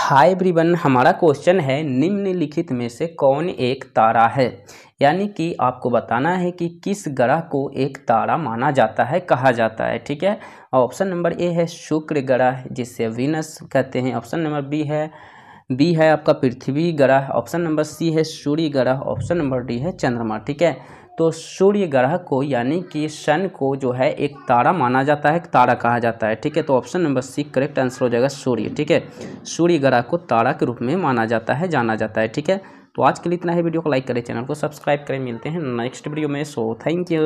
हाय ब्रिबन हमारा क्वेश्चन है निम्नलिखित में से कौन एक तारा है यानी कि आपको बताना है कि किस ग्रह को एक तारा माना जाता है कहा जाता है ठीक है ऑप्शन नंबर ए है शुक्र ग्रह जिसे वीनस कहते हैं ऑप्शन नंबर बी है बी है आपका पृथ्वी ग्रह ऑप्शन नंबर सी है सूर्य ग्रह ऑप्शन नंबर डी है चंद्रमा ठीक है तो सूर्य ग्रह को यानी कि सन को जो है एक तारा माना जाता है तारा कहा जाता है ठीक है तो option number C correct answer हो जाएगा सूर्य ठीक है सूर्य ग्रह को तारा के रूप में माना जाता है जाना जाता है ठीक है तो आज के लिए इतना ही वीडियो को लाइक करें चैनल को सब्सक्राइब करें मिलते हैं नेक्स्ट वीडियो में सो थैंक यू